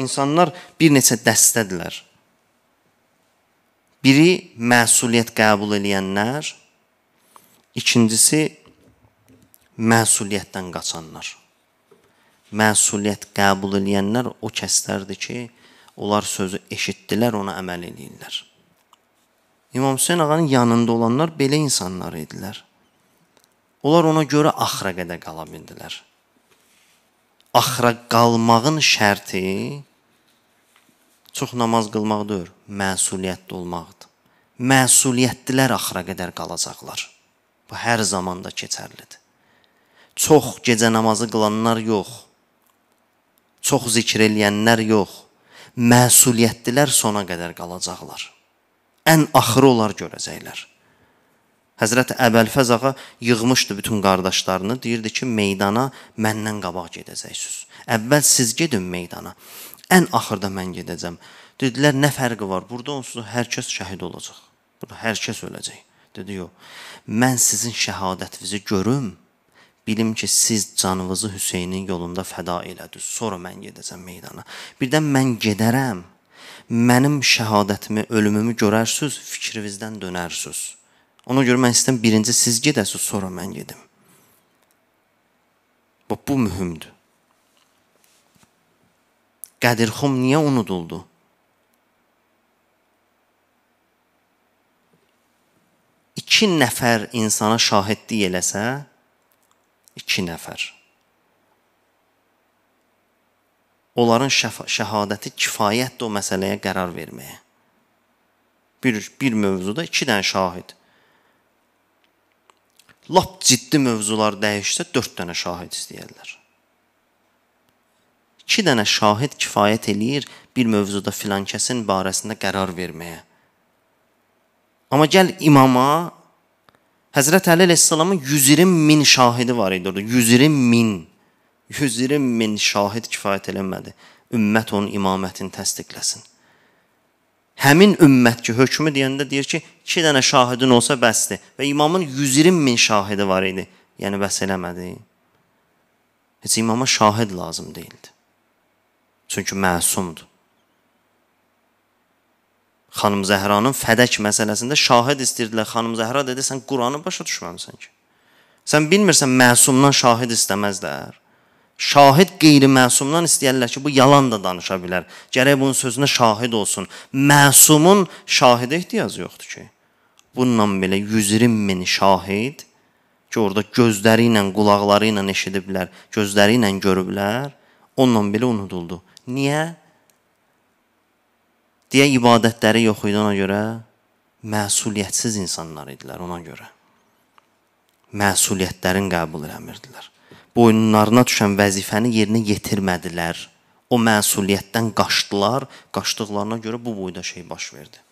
insanlar bir neçə dəstədirlər. Biri məsuliyyət qəbul edənlər, ikincisi məsuliyyətdən qaçanlar. Məsuliyyət qəbul edənlər o kəslərdir ki, onlar sözü eşitdilər, ona əməl eləyirlər. İmam Hüseyn ağanın yanında olanlar belə insanlar idilər. Onlar ona görə axıra qədər qala bildilər axıra qalmağın şərti çox namaz qılmaq deyil, məsuliyyətli olmaqdır. Məsuliyyətlilər axıra qədər qalacaqlar. Bu hər zaman da keçərlidir. Çox gecə namazı qılanlar yox. Çox zikr eləyənlər yox. Məsuliyyətlilər sona qədər qalacaqlar. Ən axırı onlar görəcəklər. Həzrət Əbəlfəz ağa yığmışdı bütün qardaşlarını, deyirdi ki, meydana məndən qabaq gedəcəksiniz. Əvvəl siz gedin meydana. Ən axırda mən gedəcəm. Dedilər, nə fərqi var? Burada onsuz hər kəs şəhid olacaq. Burada hər kəs öləcək. Dedi, yox. Mən sizin şəhadətinizi görüm. Bilim ki, siz canınızı Hüseynin yolunda fəda elədiniz. Sonra mən gedəcəm meydana. Birdən mən gedərəm. Mənim şəhadətimi, ölümümü görərsiniz, fikrinizdən dönərsiniz. Ona görə mən istəyirəm birinci siz gedəsiz, sonra mən gedim. Bax bu mühümdür. Qədirxum niyə unuduldu? İki nəfər insana şahidlik eləsə, iki nəfər. Onların şəhadəti kifayətdir o məsələyə qərar verməyə. Bir bir mövzuda 2 dənə şahid lap ciddi mövzular dəyişsə 4 dənə şahid istəyirlər. 2 dənə şahid kifayət eləyir bir mövzuda filan kəsin barəsində qərar verməyə. Amma gəl imama Həzrət Əli əleyhissalamın 120 min şahidi var idi orada. 120 min. 120 min şahid kifayət eləmədi. Ümmət onun imamətini təsdiqləsin həmin ümmət ki, hökmü deyəndə deyir ki, 2 dənə şahidin olsa bəsdir. Və imamın 120 min şahidi var idi. Yəni bəs eləmədi. Heç imama şahid lazım deyildi. Çünki məsumdur. Xanım Zəhranın fədək məsələsində şahid istirdilər. Xanım Zəhra dedi, sən Quranı başa düşməmisən ki. Sən bilmirsən məsumdan şahid istəməzlər. Şahid qeyri-məsumdan istəyirlər ki, bu yalan da danışa bilər. Gərək bunun sözünə şahid olsun. Məsumun şahidə ehtiyacı yoxdur ki. Bununla belə 120 min şahid ki, orada gözləri ilə, qulaqları ilə eşidiblər, gözləri ilə görüblər, onunla belə unuduldu. Niyə? Deyə ibadətləri yox idi ona görə, məsuliyyətsiz insanlar idilər ona görə məsuliyyətlərin qəbul eləmirdilər. Boynlarına düşən vəzifəni yerinə yetirmədilər. O məsuliyyətdən qaçdılar. Qaçdıqlarına görə bu boyda şey baş verdi.